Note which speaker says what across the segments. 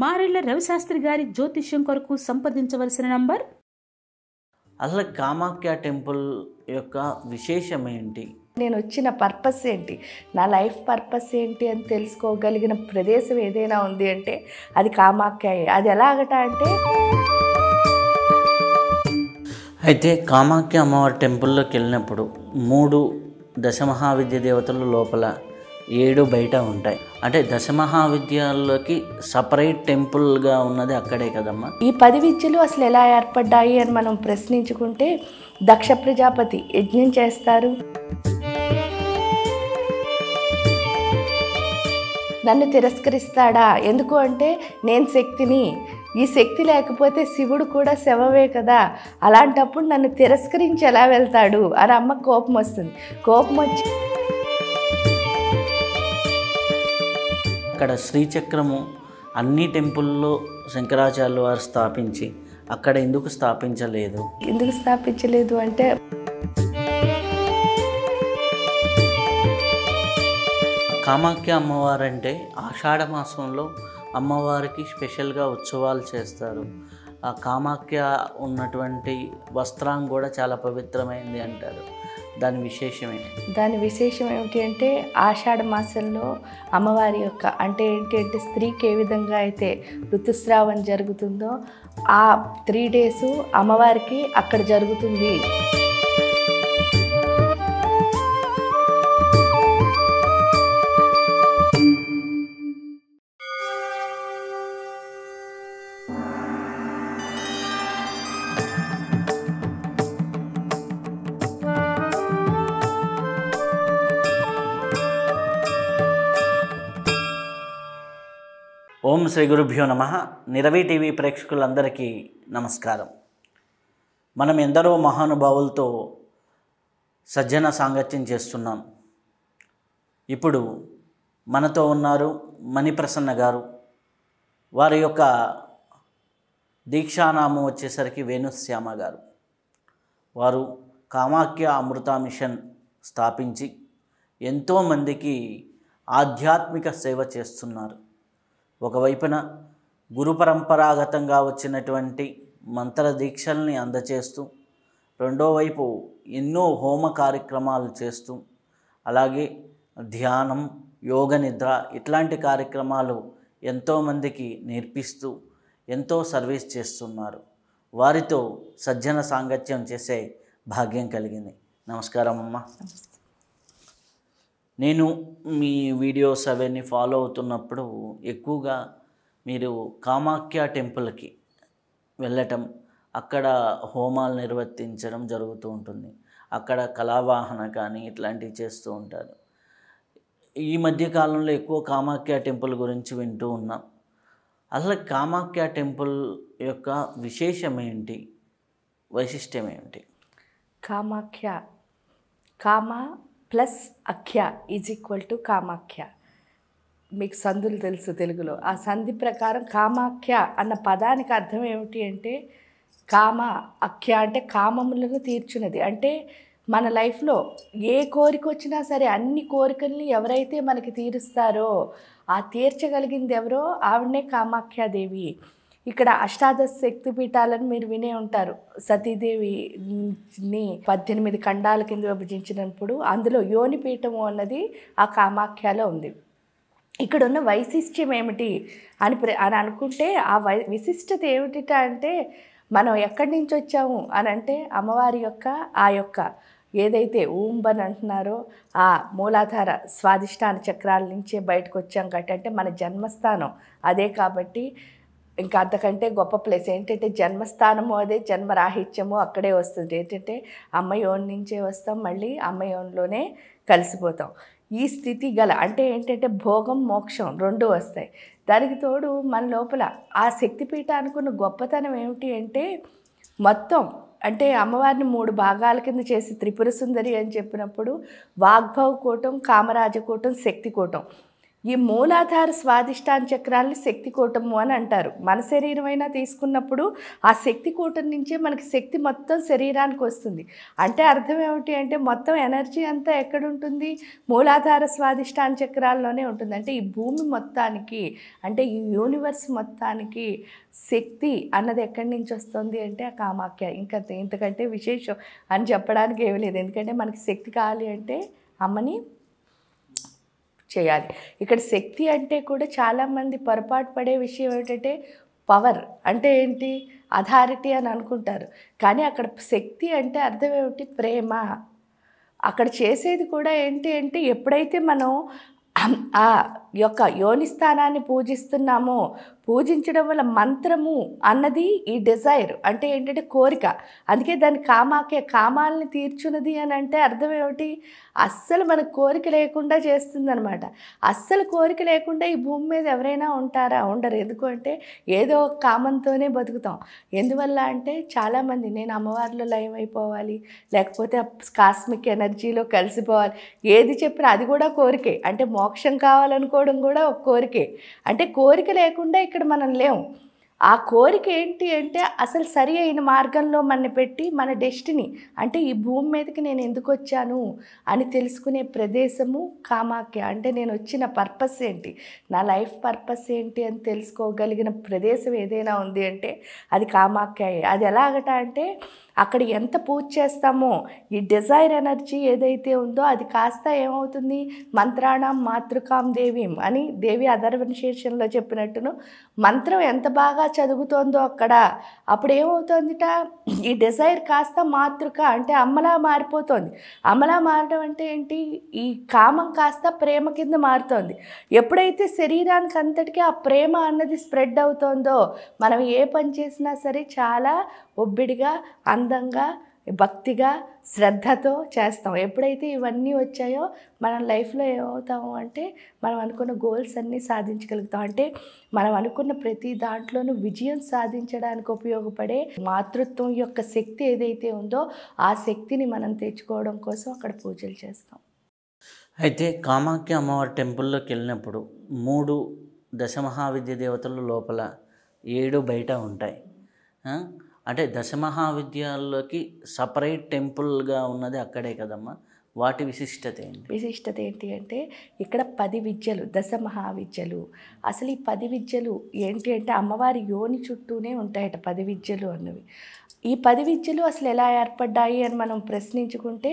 Speaker 1: మారెళ్ల రవిశాస్త్రి గారి జ్యోతిష్యం కొరకు సంప్రదించవలసిన నంబర్ అసలు కామాఖ్య టెంపుల్ యొక్క విశేషం ఏంటి
Speaker 2: నేను వచ్చిన పర్పస్ ఏంటి నా లైఫ్ పర్పస్ ఏంటి అని తెలుసుకోగలిగిన ప్రదేశం ఏదైనా ఉంది అంటే అది కామాఖ్య అది ఎలాగట అంటే
Speaker 1: అయితే కామాఖ్య అమ్మవారి టెంపుల్లోకి వెళ్ళినప్పుడు మూడు దశమహావిద్య దేవతలు లోపల ఏడు బయట ఉంటాయి అంటే దశమహావిద్యాల్లోకి సపరేట్ టెంపుల్గా ఉన్నది అక్కడే కదమ్మా ఈ
Speaker 2: పది విద్యలు అసలు ఎలా ఏర్పడ్డాయి అని మనం ప్రశ్నించుకుంటే దక్ష ప్రజాపతి యజ్ఞం చేస్తారు నన్ను తిరస్కరిస్తాడా ఎందుకు అంటే నేను శక్తిని ఈ శక్తి లేకపోతే శివుడు కూడా శవవే కదా అలాంటప్పుడు నన్ను తిరస్కరించి ఎలా వెళ్తాడు అని అమ్మ కోపం వస్తుంది కోపం వచ్చి
Speaker 1: అక్కడ శ్రీచక్రము అన్ని టెంపుల్లో శంకరాచార్యులు వారు స్థాపించి అక్కడ ఎందుకు స్థాపించలేదు
Speaker 2: ఎందుకు స్థాపించలేదు అంటే
Speaker 1: కామాఖ్య అమ్మవారు అంటే ఆషాఢ మాసంలో అమ్మవారికి స్పెషల్గా ఉత్సవాలు చేస్తారు ఆ కామాఖ్య ఉన్నటువంటి వస్త్రం కూడా చాలా పవిత్రమైంది అంటారు దాని విశేషం ఏంటి
Speaker 2: దాని విశేషం ఏమిటి అంటే ఆషాఢ మాసంలో అమ్మవారి యొక్క అంటే ఏంటి అంటే స్త్రీకి ఏ విధంగా అయితే ఋతుస్రావం జరుగుతుందో ఆ త్రీ డేసు అమ్మవారికి అక్కడ జరుగుతుంది
Speaker 1: ఓం శ్రీ గురుభ్యో నమ నిరవి టీవీ ప్రేక్షకులందరికీ నమస్కారం మనం ఎందరో మహానుభావులతో సజ్జన సాంగత్యం చేస్తున్నాం ఇప్పుడు మనతో ఉన్నారు మణిప్రసన్న గారు వారి యొక్క దీక్షానామం వచ్చేసరికి వేణుశ్యామ గారు వారు కామాఖ్య అమృత మిషన్ స్థాపించి ఎంతోమందికి ఆధ్యాత్మిక సేవ చేస్తున్నారు ఒకవైపున గురు పరంపరాగతంగా వచ్చినటువంటి మంత్ర దీక్షల్ని అందచేస్తూ రెండో వైపు ఎన్నో హోమ కార్యక్రమాలు చేస్తూ అలాగే ధ్యానం యోగ నిద్ర ఇట్లాంటి కార్యక్రమాలు ఎంతోమందికి నేర్పిస్తూ ఎంతో సర్వీస్ చేస్తున్నారు వారితో సజ్జన సాంగత్యం చేసే భాగ్యం కలిగింది నమస్కారం అమ్మ నేను మీ వీడియోస్ అవన్నీ ఫాలో అవుతున్నప్పుడు ఎక్కువగా మీరు కామాఖ్య టెంపుల్కి వెళ్ళటం అక్కడ హోమాలు నిర్వర్తించడం జరుగుతూ ఉంటుంది అక్కడ కళావాహన కానీ ఇట్లాంటివి చేస్తూ ఉంటారు ఈ మధ్య కాలంలో ఎక్కువ కామాఖ్య టెంపుల్ గురించి వింటూ ఉన్నాం అసలు కామాఖ్య టెంపుల్ యొక్క విశేషం ఏంటి వైశిష్టం ఏమిటి
Speaker 2: కామాఖ్య కామా ప్లస్ అఖ్య ఈజ్ ఈక్వల్ టు కామాఖ్య మీకు సందులు తెలుసు తెలుగులో ఆ సంధి ప్రకారం కామాఖ్య అన్న పదానికి అర్థం ఏమిటి అంటే కామ అఖ్య అంటే కామములను తీర్చున్నది అంటే మన లైఫ్లో ఏ కోరిక వచ్చినా సరే అన్ని కోరికల్ని ఎవరైతే మనకి తీరుస్తారో ఆ తీర్చగలిగింది ఎవరో ఆవిడనే కామాఖ్యాదేవి ఇక్కడ అష్టాదశ శక్తి పీఠాలను మీరు వినే ఉంటారు సతీదేవిని పద్దెనిమిది ఖండాల కింద విభజించినప్పుడు అందులో యోని పీఠము అన్నది ఆ కామాఖ్యలో ఉంది ఇక్కడ ఉన్న వైశిష్ట్యం ఏమిటి అని అని అనుకుంటే ఆ వై విశిష్టత ఏమిటి అంటే మనం ఎక్కడి నుంచి వచ్చాము అని అంటే అమ్మవారి యొక్క ఆ యొక్క ఏదైతే ఊంబన్ అంటున్నారో ఆ మూలాధార స్వాధిష్టాన చక్రాల నుంచే బయటకు వచ్చాం కాబట్టి అంటే మన జన్మస్థానం అదే కాబట్టి ఇంకా అంతకంటే గొప్ప ప్లేస్ ఏంటంటే జన్మస్థానము అదే జన్మరాహిత్యము అక్కడే వస్తుంది ఏంటంటే అమ్మయోన్ నుంచే వస్తాం మళ్ళీ అమ్మయోన్లోనే కలిసిపోతాం ఈ స్థితి గల అంటే ఏంటంటే భోగం మోక్షం రెండు వస్తాయి దానికి తోడు మన లోపల ఆ శక్తిపీఠ అనుకున్న గొప్పతనం ఏమిటి అంటే మొత్తం అంటే అమ్మవారిని మూడు భాగాల కింద చేసి త్రిపుర సుందరి అని చెప్పినప్పుడు వాగ్భవ కూటం కామరాజకూటం కూటం శక్తి కూటం ఈ మూలాధార స్వాదిష్టాన చక్రాన్ని శక్తి కూటము అని అంటారు మన అయినా తీసుకున్నప్పుడు ఆ శక్తి కూటం నుంచే మనకి శక్తి మొత్తం శరీరానికి వస్తుంది అంటే అర్థం ఏమిటి అంటే మొత్తం ఎనర్జీ అంతా ఎక్కడుంటుంది మూలాధార స్వాదిష్టాన చక్రాల్లోనే ఉంటుంది అంటే ఈ భూమి మొత్తానికి అంటే ఈ యూనివర్స్ మొత్తానికి శక్తి అన్నది ఎక్కడి నుంచి వస్తుంది అంటే ఆ కామాఖ్య ఇంకా ఇంతకంటే విశేషం అని చెప్పడానికి ఏమీ లేదు ఎందుకంటే మనకి శక్తి కావాలి అంటే అమ్మని చేయాలి ఇక్కడ శక్తి అంటే కూడా చాలామంది పొరపాటు పడే విషయం ఏమిటంటే పవర్ అంటే ఏంటి అథారిటీ అని అనుకుంటారు కానీ అక్కడ శక్తి అంటే అర్థం ఏమిటి ప్రేమ అక్కడ చేసేది కూడా ఏంటి అంటే ఎప్పుడైతే మనం ఆ యొక్క యోని స్థానాన్ని పూజిస్తున్నామో పూజించడం వల్ల మంత్రము అన్నది ఈ డిజైర్ అంటే ఏంటంటే కోరిక అందుకే దాని కామాకే కామాలని తీర్చున్నది అని అంటే అర్థం ఏమిటి అస్సలు మనకు కోరిక లేకుండా చేస్తుందనమాట అస్సలు కోరిక లేకుండా ఈ భూమి మీద ఎవరైనా ఉంటారా ఉండరు ఎందుకంటే ఏదో ఒక కామంతోనే బతుకుతాం ఎందువల్ల అంటే చాలామంది నేను అమ్మవారిలో లయం అయిపోవాలి లేకపోతే కాస్మిక్ ఎనర్జీలో కలిసిపోవాలి ఏది చెప్పినా అది కూడా కోరికే అంటే మోక్షం కావాలనుకోవడం కూడా ఒక కోరికే అంటే కోరిక లేకుండా ఇక్కడ ఇక్కడ మనం లేము ఆ కోరిక ఏంటి అంటే అసలు సరి అయిన మార్గంలో మన పెట్టి మన డెస్టినీ అంటే ఈ భూమి మీదకి నేను ఎందుకు వచ్చాను అని తెలుసుకునే ప్రదేశము కామాఖ్య అంటే నేను వచ్చిన పర్పస్ ఏంటి నా లైఫ్ పర్పస్ ఏంటి అని తెలుసుకోగలిగిన ప్రదేశం ఏదైనా ఉంది అంటే అది కామాఖ్య అది ఎలాగట అంటే అక్కడ ఎంత పూజ చేస్తామో ఈ డిజైర్ ఎనర్జీ ఏదైతే ఉందో అది కాస్త ఏమవుతుంది మంత్రాణం మాతృకాం దేవీం అని దేవి అధర్వనిశేషంలో చెప్పినట్టును మంత్రం ఎంత బాగా చదువుతోందో అక్కడ అప్పుడు ఏమవుతుందిట ఈ డిజైర్ కాస్త మాతృక అంటే అమ్మలా మారిపోతుంది అమ్మలా మారడం అంటే ఏంటి ఈ కామం కాస్త ప్రేమ కింద మారుతోంది ఎప్పుడైతే శరీరానికి అంతటికీ ఆ ప్రేమ అన్నది స్ప్రెడ్ అవుతోందో మనం ఏ పని చేసినా సరే చాలా ఒబ్బిడిగా అందంగా భక్తిగా శ్రద్ధతో చేస్తాం ఎప్పుడైతే ఇవన్నీ వచ్చాయో మనం లైఫ్లో ఏమవుతాము అంటే మనం అనుకున్న గోల్స్ అన్నీ సాధించగలుగుతాం అంటే మనం అనుకున్న ప్రతి దాంట్లోనూ విజయం సాధించడానికి ఉపయోగపడే మాతృత్వం యొక్క శక్తి ఏదైతే ఉందో ఆ శక్తిని మనం తెచ్చుకోవడం కోసం
Speaker 1: అక్కడ పూజలు చేస్తాం అయితే కామాఖ్య అమ్మవారి టెంపుల్లోకి వెళ్ళినప్పుడు మూడు దశమహావిద్య దేవతలు లోపల ఏడు బయట ఉంటాయి అంటే దశమహావిద్యాల్లోకి సపరేట్ టెంపుల్గా ఉన్నది అక్కడే కదమ్మా వాటి విశిష్టత ఏంటి
Speaker 2: విశిష్టత ఏంటి అంటే ఇక్కడ పది విద్యలు దశ మహావిద్యలు అసలు ఈ పది విద్యలు ఏంటి అంటే అమ్మవారి యోని చుట్టూనే ఉంటాయట పది విద్యలు అన్నవి ఈ పది విద్యలు అసలు ఎలా ఏర్పడ్డాయి అని మనం ప్రశ్నించుకుంటే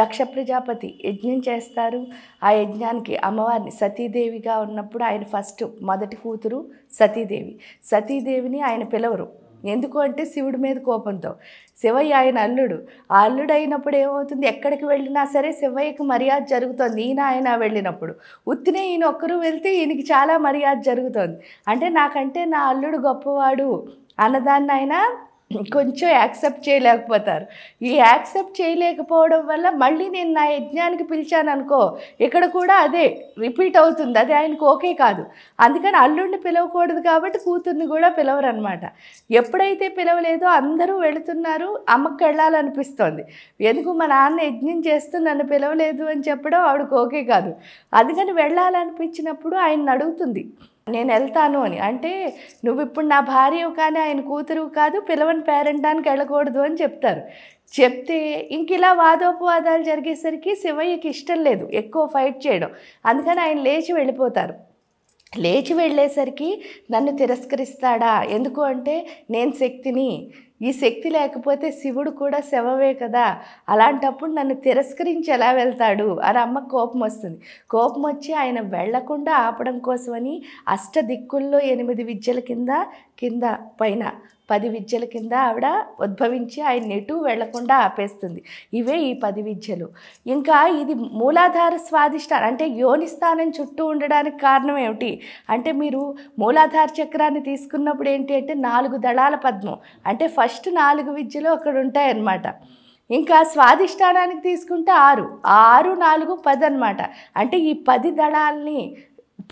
Speaker 2: దక్ష ప్రజాపతి యజ్ఞం చేస్తారు ఆ యజ్ఞానికి అమ్మవారిని సతీదేవిగా ఉన్నప్పుడు ఆయన ఫస్ట్ మొదటి కూతురు సతీదేవి సతీదేవిని ఆయన పిలవరు ఎందుకు అంటే శివుడి మీద కోపంతో శివయ్య ఆయన అల్లుడు ఆ అల్లుడు అయినప్పుడు ఏమవుతుంది ఎక్కడికి వెళ్ళినా సరే శివయ్యకి మర్యాద జరుగుతుంది ఈయన ఆయన వెళ్ళినప్పుడు ఉత్తినే ఈయన ఒక్కరు వెళ్తే ఈయనకి చాలా మర్యాద జరుగుతుంది అంటే నాకంటే నా అల్లుడు గొప్పవాడు అన్నదాన్ని ఆయన కొంచెం యాక్సెప్ట్ చేయలేకపోతారు ఈ యాక్సెప్ట్ చేయలేకపోవడం వల్ల మళ్ళీ నేను నా యజ్ఞానికి పిలిచాను అనుకో ఇక్కడ కూడా అదే రిపీట్ అవుతుంది అది ఆయనకు ఓకే కాదు అందుకని అల్లుడిని పిలవకూడదు కాబట్టి కూతుర్ని కూడా పిలవరనమాట ఎప్పుడైతే పిలవలేదో అందరూ వెళుతున్నారు అమ్మకి వెళ్ళాలనిపిస్తోంది ఎందుకు మా నాన్న యజ్ఞం చేస్తూ నన్ను పిలవలేదు అని చెప్పడం ఆవిడకు ఓకే కాదు అందుకని వెళ్ళాలనిపించినప్పుడు ఆయన అడుగుతుంది నేను వెళ్తాను అని అంటే నువ్వు ఇప్పుడు నా భార్య కానీ ఆయన కూతురు కాదు పిల్లవని పేరెంటానికి వెళ్ళకూడదు అని చెప్తారు చెప్తే ఇంక ఇలా వాదోపవాదాలు జరిగేసరికి శివయ్యకి ఇష్టం లేదు ఎక్కువ ఫైట్ చేయడం అందుకని ఆయన లేచి వెళ్ళిపోతారు లేచి వెళ్ళేసరికి నన్ను తిరస్కరిస్తాడా ఎందుకు అంటే నేను శక్తిని ఈ శక్తి లేకపోతే శివుడు కూడా శవమే కదా అలాంటప్పుడు నన్ను తిరస్కరించి ఎలా వెళ్తాడు అని అమ్మ కోపం వస్తుంది కోపం వచ్చి ఆయన వెళ్లకుండా ఆపడం కోసమని అష్ట దిక్కుల్లో ఎనిమిది విద్యల కింద కింద పైన పది విద్యల కింద ఆవిడ ఉద్భవించి ఆయన ఎటు వెళ్లకుండా ఆపేస్తుంది ఇవే ఈ పది విద్యలు ఇంకా ఇది మూలాధార స్వాధిష్టానం అంటే యోనిస్థానం చుట్టూ ఉండడానికి కారణం ఏమిటి అంటే మీరు మూలాధార చక్రాన్ని తీసుకున్నప్పుడు ఏంటి అంటే నాలుగు దళాల పద్మం అంటే ఫస్ట్ ఫస్ట్ నాలుగు విద్యలు అక్కడ ఉంటాయన్నమాట ఇంకా స్వాధిష్టానానికి తీసుకుంటే ఆరు ఆరు నాలుగు పది అనమాట అంటే ఈ పది దళాల్ని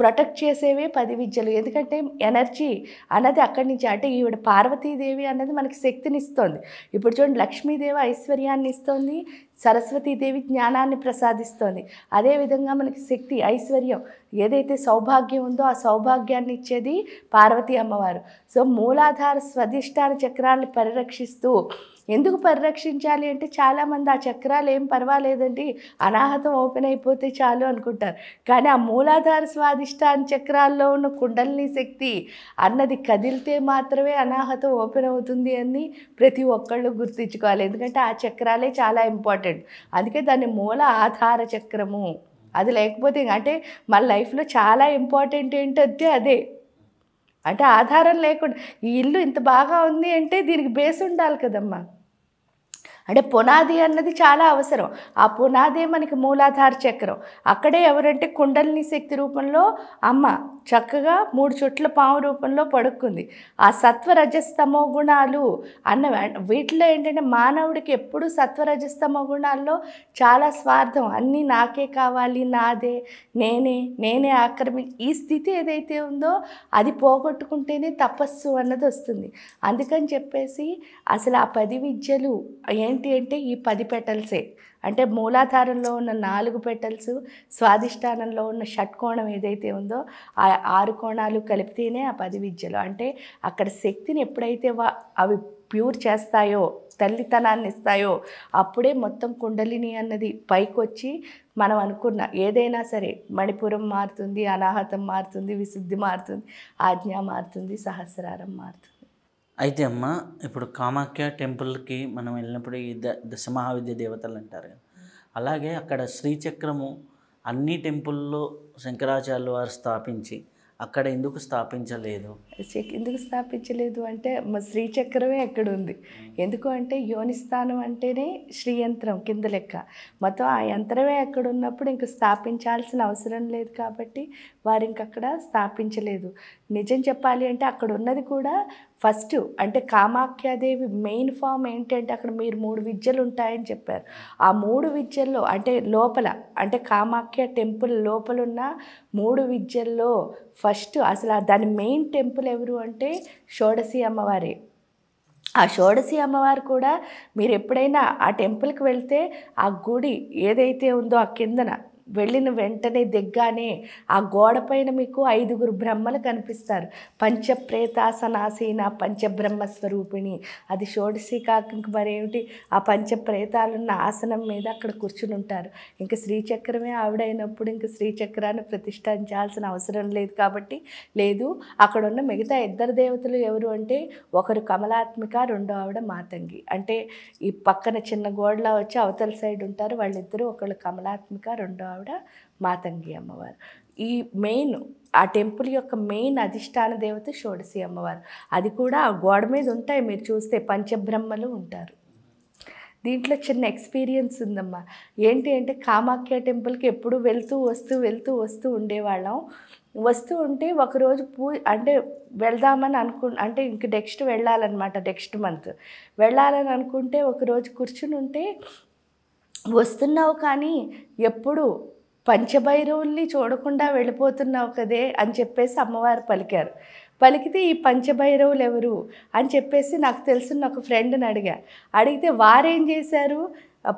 Speaker 2: ప్రొటెక్ట్ చేసేవే పది విద్యలు ఎందుకంటే ఎనర్జీ అన్నది అక్కడి నుంచి అంటే ఈవిడ పార్వతీదేవి అన్నది మనకి శక్తిని ఇస్తుంది ఇప్పుడు చూడండి లక్ష్మీదేవి ఐశ్వర్యాన్ని ఇస్తోంది సరస్వతీదేవి జ్ఞానాన్ని ప్రసాదిస్తోంది అదేవిధంగా మనకి శక్తి ఐశ్వర్యం ఏదైతే సౌభాగ్యం ఉందో ఆ సౌభాగ్యాన్ని ఇచ్చేది పార్వతీ అమ్మవారు సో మూలాధార స్వధిష్టాన చక్రాన్ని పరిరక్షిస్తూ ఎందుకు పరిరక్షించాలి అంటే చాలామంది ఆ చక్రాలు ఏం పర్వాలేదండి అనాహతం ఓపెన్ అయిపోతే చాలు అనుకుంటారు కానీ ఆ మూలాధార స్వాదిష్టాన చక్రాల్లో ఉన్న కుండలిని శక్తి అన్నది కదిలితే మాత్రమే అనాహతం ఓపెన్ అవుతుంది అని ప్రతి ఒక్కళ్ళు గుర్తించుకోవాలి ఎందుకంటే ఆ చక్రాలే చాలా ఇంపార్టెంట్ అందుకే దాన్ని మూల ఆధార చక్రము అది లేకపోతే అంటే మన లైఫ్లో చాలా ఇంపార్టెంట్ ఏంటంటే అదే అంటే ఆధారం లేకుండా ఈ ఇల్లు ఇంత బాగా ఉంది అంటే దీనికి బేస్ ఉండాలి కదమ్మా అంటే పునాది అన్నది చాలా అవసరం ఆ పునాదే మనకి మూలాధార చక్రం అక్కడే ఎవరంటే కుండలిని శక్తి రూపంలో అమ్మ చక్కగా మూడు చుట్ల పాము రూపంలో పడుకుంది ఆ సత్వరజస్తమో గుణాలు అన్న వీటిలో ఏంటంటే మానవుడికి ఎప్పుడు సత్వరజస్తమో గుణాల్లో చాలా స్వార్థం అన్నీ నాకే కావాలి నాదే నేనే నేనే ఆక్రమి ఈ స్థితి ఏదైతే ఉందో అది పోగొట్టుకుంటేనే తపస్సు అన్నది వస్తుంది అందుకని చెప్పేసి అసలు ఆ పది విద్యలు ఏం ఏంటి అంటే ఈ పది పెటల్సే అంటే మూలాధారంలో ఉన్న నాలుగు పెటల్స్ స్వాధిష్టానంలో ఉన్న షట్కోణం ఏదైతే ఉందో ఆ ఆరు కోణాలు కలిపితేనే ఆ పది విద్యలు అంటే అక్కడ శక్తిని ఎప్పుడైతే అవి ప్యూర్ చేస్తాయో తల్లితనాన్ని ఇస్తాయో అప్పుడే మొత్తం కుండలిని అన్నది పైకొచ్చి మనం అనుకున్న ఏదైనా సరే మణిపురం మారుతుంది అనాహతం మారుతుంది విశుద్ధి మారుతుంది ఆజ్ఞ మారుతుంది సహస్రారం మారుతుంది
Speaker 1: అయితే అమ్మ ఇప్పుడు కామాఖ్య టెంపుల్కి మనం వెళ్ళినప్పుడు ఈ ద మహావిద్య దేవతలు అంటారు అలాగే అక్కడ శ్రీచక్రము అన్ని టెంపుల్లో శంకరాచార్యులు వారు స్థాపించి అక్కడ ఎందుకు స్థాపించలేదు
Speaker 2: ఎందుకు స్థాపించలేదు అంటే శ్రీచక్రమే ఎక్కడ ఉంది ఎందుకు అంటే యోనిస్థానం అంటేనే శ్రీయంత్రం కింద లెక్క మొత్తం ఆ యంత్రమే ఎక్కడ ఉన్నప్పుడు ఇంక స్థాపించాల్సిన అవసరం లేదు కాబట్టి వారు ఇంకక్కడ స్థాపించలేదు నిజం చెప్పాలి అంటే అక్కడ ఉన్నది కూడా ఫస్ట్ అంటే కామాఖ్యాదేవి మెయిన్ ఫామ్ ఏంటంటే అక్కడ మీరు మూడు విద్యలు ఉంటాయని చెప్పారు ఆ మూడు విద్యల్లో అంటే లోపల అంటే కామాఖ్య టెంపుల్ లోపలున్న మూడు విద్యల్లో ఫస్ట్ అసలు దాని మెయిన్ టెంపుల్ అమ్మవార్లు ఎవరు అంటే షోడసి అమ్మవారే ఆ షోడసి అమ్మవారు కూడా మీరు ఎప్పుడైనా ఆ టెంపుల్కి వెళ్తే ఆ గుడి ఏదైతే ఉందో ఆ కిందన వెళ్ళిన వెంటనే దిగ్గానే ఆ గోడపైన మీకు ఐదుగురు బ్రహ్మలు కనిపిస్తారు పంచప్రేతాసనాసీన పంచబ్రహ్మ స్వరూపిణి అది షోడశీ కాక మరేమిటి ఆ పంచప్రేతాలున్న ఆసనం మీద అక్కడ కూర్చుని ఉంటారు ఇంకా శ్రీచక్రమే ఆవిడైనప్పుడు ఇంకా శ్రీచక్రాన్ని ప్రతిష్ఠించాల్సిన అవసరం లేదు కాబట్టి లేదు అక్కడ ఉన్న మిగతా ఇద్దరు దేవతలు ఎవరు అంటే ఒకరు కమలాత్మిక రెండో ఆవిడ మాతంగి అంటే ఈ పక్కన చిన్న గోడలా వచ్చి అవతల సైడ్ ఉంటారు వాళ్ళిద్దరూ ఒకళ్ళు కమలాత్మిక రెండో ఆవిడ మాతంగి అమ్మవారు ఈ మెయిన్ ఆ టెంపుల్ యొక్క మెయిన్ అధిష్టాన దేవత షోడసి అమ్మవారు అది కూడా ఆ గోడ మీద ఉంటాయి మీరు చూస్తే పంచబ్రహ్మలు ఉంటారు దీంట్లో చిన్న ఎక్స్పీరియన్స్ ఉందమ్మా ఏంటి అంటే కామాఖ్య టెంపుల్కి ఎప్పుడు వెళ్తూ వస్తూ వెళ్తూ వస్తూ ఉండేవాళ్ళం వస్తూ ఉంటే ఒకరోజు పూ అంటే వెళ్దామని అనుకు అంటే ఇంక నెక్స్ట్ వెళ్ళాలన్నమాట నెక్స్ట్ మంత్ వెళ్ళాలని అనుకుంటే ఒకరోజు కూర్చుని ఉంటే వస్తున్నావు కానీ ఎప్పుడు పంచభైరవుల్ని చూడకుండా వెళ్ళిపోతున్నావు కదే అని చెప్పేసి అమ్మవారు పలికారు పలికితే ఈ పంచభైరవులు ఎవరు అని చెప్పేసి నాకు తెలిసిన ఒక ఫ్రెండ్ని అడిగా అడిగితే వారేం చేశారు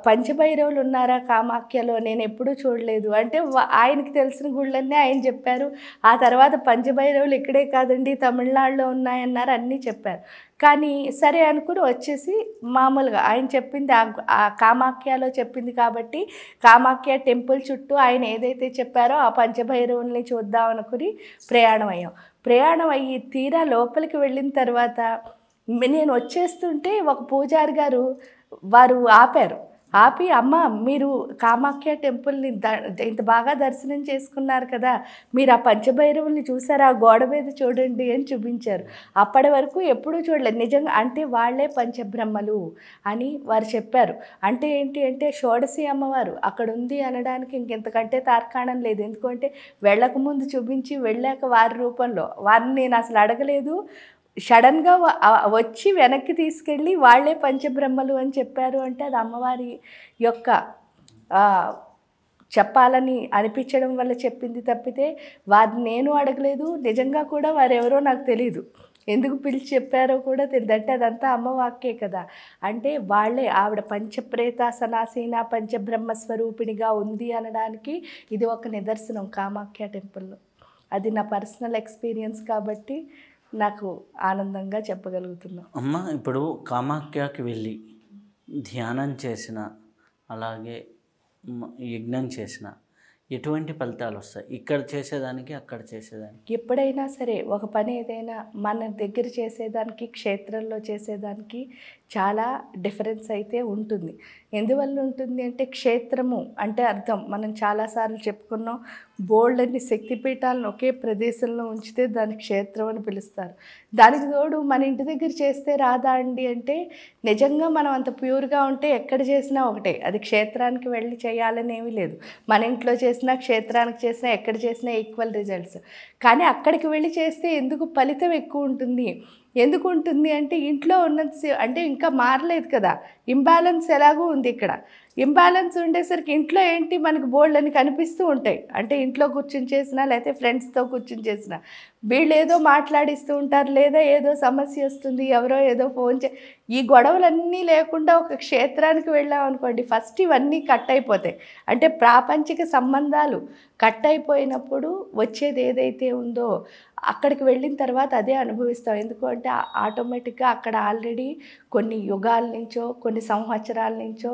Speaker 2: పంచభైరవులు ఉన్నారా కామాఖ్యలో నేను ఎప్పుడూ చూడలేదు అంటే ఆయనకి తెలిసిన గుళ్ళన్నీ ఆయన చెప్పారు ఆ తర్వాత పంచభైరవులు ఇక్కడే కాదండి తమిళనాడులో ఉన్నాయన్నారు అన్నీ చెప్పారు కానీ సరే అనుకుని వచ్చేసి మామూలుగా ఆయన చెప్పింది ఆ కామాఖ్యలో చెప్పింది కాబట్టి కామాఖ్య టెంపుల్ చుట్టూ ఆయన ఏదైతే చెప్పారో ఆ పంచభైరవుల్ని చూద్దాం అనుకుని ప్రయాణం అయ్యాం ప్రయాణం అయ్యి తీరా లోపలికి వెళ్ళిన తర్వాత నేను వచ్చేస్తుంటే ఒక పూజారి గారు వారు ఆపారు ఆపి అమ్మ మీరు కామాఖ్య టెంపుల్ని ద ఇంత బాగా దర్శనం చేసుకున్నారు కదా మీరు ఆ పంచభైరవుల్ని చూసారు ఆ గోడ మీద చూడండి అని చూపించారు అప్పటి వరకు ఎప్పుడూ చూడలేదు నిజంగా అంటే వాళ్లే పంచబ్రహ్మలు అని వారు చెప్పారు అంటే ఏంటి అంటే షోడసి అమ్మవారు అక్కడ ఉంది అనడానికి ఇంకెంతకంటే తార్కాణం లేదు ఎందుకంటే వెళ్ళకముందు చూపించి వెళ్ళాక వారి రూపంలో వారిని నేను అసలు అడగలేదు సడన్గా వచ్చి వెనక్కి తీసుకెళ్ళి వాళ్లే పంచబ్రహ్మలు అని చెప్పారు అంటే అది అమ్మవారి యొక్క చెప్పాలని అనిపించడం వల్ల చెప్పింది తప్పితే వారిని నేను అడగలేదు నిజంగా కూడా వారెవరో నాకు తెలియదు ఎందుకు పిలిచి చెప్పారో కూడా తెలియదు అంటే అదంతా అమ్మవాక్యే కదా అంటే వాళ్ళే ఆవిడ పంచప్రేత సనాసీన పంచబ్రహ్మ స్వరూపిణిగా ఉంది అనడానికి ఇది ఒక నిదర్శనం కామాఖ్య టెంపుల్లో అది నా పర్సనల్ ఎక్స్పీరియన్స్ కాబట్టి నాకు ఆనందంగా చెప్పగలుగుతున్నాను
Speaker 1: అమ్మ ఇప్పుడు కామాఖ్యకి వెళ్ళి ధ్యానం చేసిన అలాగే యజ్ఞం చేసిన ఎటువంటి ఫలితాలు వస్తాయి ఇక్కడ చేసేదానికి అక్కడ చేసేదానికి
Speaker 2: ఎప్పుడైనా సరే ఒక పని ఏదైనా మన దగ్గర చేసేదానికి క్షేత్రంలో చేసేదానికి చాలా డిఫరెన్స్ అయితే ఉంటుంది ఎందువల్ల ఉంటుంది అంటే క్షేత్రము అంటే అర్థం మనం చాలాసార్లు చెప్పుకున్నాం బోల్డ్ అన్ని శక్తిపీఠాలను ఒకే ప్రదేశంలో ఉంచితే దాని క్షేత్రం అని పిలుస్తారు దానికి తోడు మన ఇంటి దగ్గర చేస్తే రాదా అండి అంటే నిజంగా మనం అంత ప్యూర్గా ఉంటే ఎక్కడ చేసినా ఒకటే అది క్షేత్రానికి వెళ్ళి చేయాలని ఏమీ లేదు మన ఇంట్లో చేసినా క్షేత్రానికి చేసినా ఎక్కడ చేసినా ఈక్వల్ రిజల్ట్స్ కానీ అక్కడికి వెళ్ళి చేస్తే ఎందుకు ఫలితం ఎక్కువ ఉంటుంది ఎందుకు ఉంటుంది అంటే ఇంట్లో ఉన్నంత అంటే ఇంకా మారలేదు కదా ఇంబ్యాలెన్స్ ఎలాగూ ఉంది ఇక్కడ ఇంబ్యాలెన్స్ ఉండేసరికి ఇంట్లో ఏంటి మనకు బోల్డ్ అని కనిపిస్తూ ఉంటాయి అంటే ఇంట్లో కూర్చుని చేసినా లేకపోతే ఫ్రెండ్స్తో కూర్చుని చేసినా వీళ్ళు ఏదో మాట్లాడిస్తూ ఉంటారు లేదా ఏదో సమస్య వస్తుంది ఎవరో ఏదో ఫోన్ చే ఈ గొడవలన్నీ లేకుండా ఒక క్షేత్రానికి వెళ్ళాం అనుకోండి ఫస్ట్ ఇవన్నీ కట్ అయిపోతాయి అంటే ప్రాపంచిక సంబంధాలు కట్ అయిపోయినప్పుడు వచ్చేది ఏదైతే ఉందో అక్కడికి వెళ్ళిన తర్వాత అదే అనుభవిస్తాం ఎందుకంటే ఆటోమేటిక్గా అక్కడ ఆల్రెడీ కొన్ని యుగాల నుంచో కొన్ని కొన్ని సంవత్సరాల నుంచో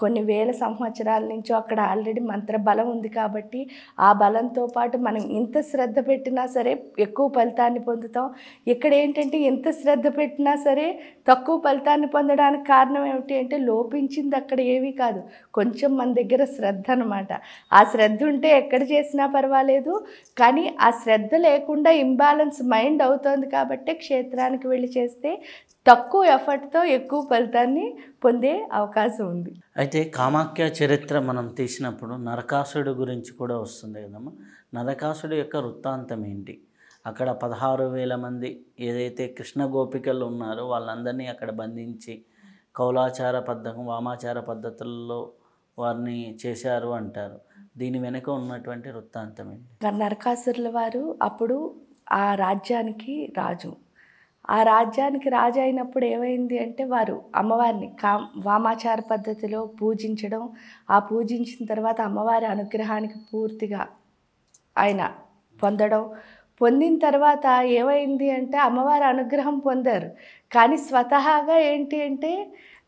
Speaker 2: కొన్ని వేల సంవత్సరాల నుంచో అక్కడ ఆల్రెడీ మంత్ర బలం ఉంది కాబట్టి ఆ బలంతో పాటు మనం ఎంత శ్రద్ధ పెట్టినా సరే ఎక్కువ ఫలితాన్ని పొందుతాం ఇక్కడ ఏంటంటే ఎంత శ్రద్ధ పెట్టినా సరే తక్కువ ఫలితాన్ని పొందడానికి కారణం ఏమిటి అంటే లోపించింది అక్కడ ఏమీ కాదు కొంచెం మన దగ్గర శ్రద్ధ అనమాట ఆ శ్రద్ధ ఉంటే ఎక్కడ చేసినా పర్వాలేదు కానీ ఆ శ్రద్ధ లేకుండా ఇంబ్యాలెన్స్ మైండ్ అవుతోంది కాబట్టి క్షేత్రానికి వెళ్ళి చేస్తే తక్కువ ఎఫర్ట్తో ఎక్కువ ఫలితాన్ని పొందే అవకాశం ఉంది
Speaker 1: అయితే కామాఖ్య చరిత్ర మనం తీసినప్పుడు నరకాసుడు గురించి కూడా వస్తుంది కదమ్మా నరకాసుడు యొక్క వృత్తాంతం ఏంటి అక్కడ పదహారు వేల మంది ఏదైతే కృష్ణ గోపికలు ఉన్నారో వాళ్ళందరినీ అక్కడ బంధించి కౌలాచార పద్ధకం వామాచార పద్ధతుల్లో వారిని చేశారు అంటారు దీని వెనుక ఉన్నటువంటి వృత్తాంతం
Speaker 2: ఏంటి నరకాసురుల వారు అప్పుడు ఆ రాజ్యానికి రాజు ఆ రాజ్యానికి రాజు అయినప్పుడు ఏమైంది అంటే వారు అమ్మవారిని కా వామాచార పద్ధతిలో పూజించడం ఆ పూజించిన తర్వాత అమ్మవారి అనుగ్రహానికి పూర్తిగా ఆయన పొందడం పొందిన తర్వాత ఏమైంది అంటే అమ్మవారి అనుగ్రహం పొందారు కానీ స్వతహాగా ఏంటి అంటే